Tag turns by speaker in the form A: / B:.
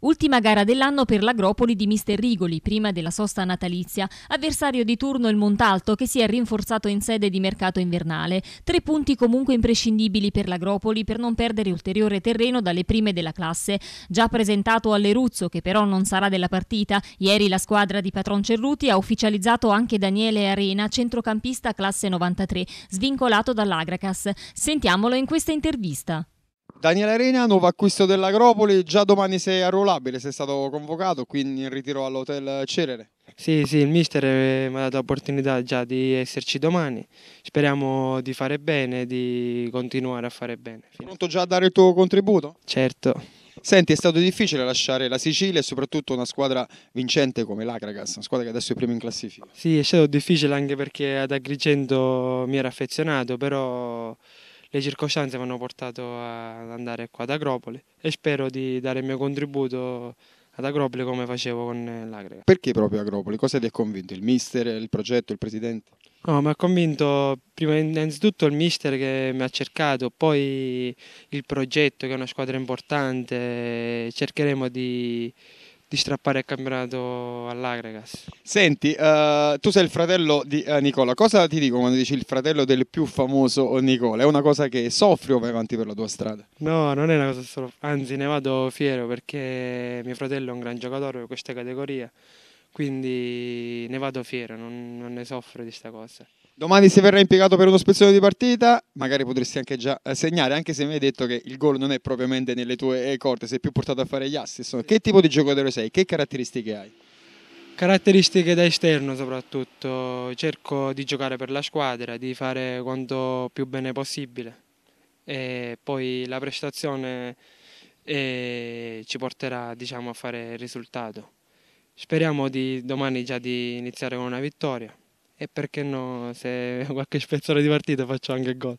A: Ultima gara dell'anno per l'Agropoli di Mister Rigoli, prima della sosta natalizia. Avversario di turno il Montalto, che si è rinforzato in sede di mercato invernale. Tre punti comunque imprescindibili per l'Agropoli per non perdere ulteriore terreno dalle prime della classe. Già presentato all'Eruzzo, che però non sarà della partita, ieri la squadra di Patron Cerruti ha ufficializzato anche Daniele Arena, centrocampista classe 93, svincolato dall'Agracas. Sentiamolo in questa intervista.
B: Daniele Arena, nuovo acquisto dell'Agropoli, già domani sei arruolabile, sei stato convocato, quindi in ritiro all'hotel Cerere.
C: Sì, sì, il mister eh, mi ha dato l'opportunità già di esserci domani, speriamo di fare bene, di continuare a fare bene.
B: Pronto già a dare il tuo contributo? Certo. Senti, è stato difficile lasciare la Sicilia e soprattutto una squadra vincente come l'Acragas, una squadra che adesso è prima in classifica.
C: Sì, è stato difficile anche perché ad Agrigento mi era affezionato, però le circostanze mi hanno portato ad andare qua ad Agropoli e spero di dare il mio contributo ad Agropoli come facevo
B: con l'Agrega. Perché proprio Agropoli? Cosa ti ha convinto? Il mister, il progetto, il presidente? No, mi ha
C: convinto prima innanzitutto il mister che mi ha cercato, poi il progetto che è una squadra importante, cercheremo di, di strappare il campionato all'Agregas.
B: Senti, uh, tu sei il fratello di uh, Nicola, cosa ti dico quando dici il fratello del più famoso Nicola? È una cosa che soffri o vai avanti per la tua strada?
C: No, non è una cosa solo, anzi ne vado fiero perché mio fratello è un gran giocatore di questa categoria quindi ne vado fiero, non, non ne soffro di sta cosa.
B: Domani se verrà impiegato per uno spezzone di partita, magari potresti anche già eh, segnare, anche se mi hai detto che il gol non è propriamente nelle tue eh, corte, sei più portato a fare gli assist. Che tipo di giocatore sei? Che caratteristiche hai?
C: Caratteristiche da esterno soprattutto, cerco di giocare per la squadra, di fare quanto più bene possibile e poi la prestazione eh, ci porterà diciamo, a fare il risultato. Speriamo di domani già di iniziare con una vittoria e perché no, se qualche spezzone di partita faccio anche il gol.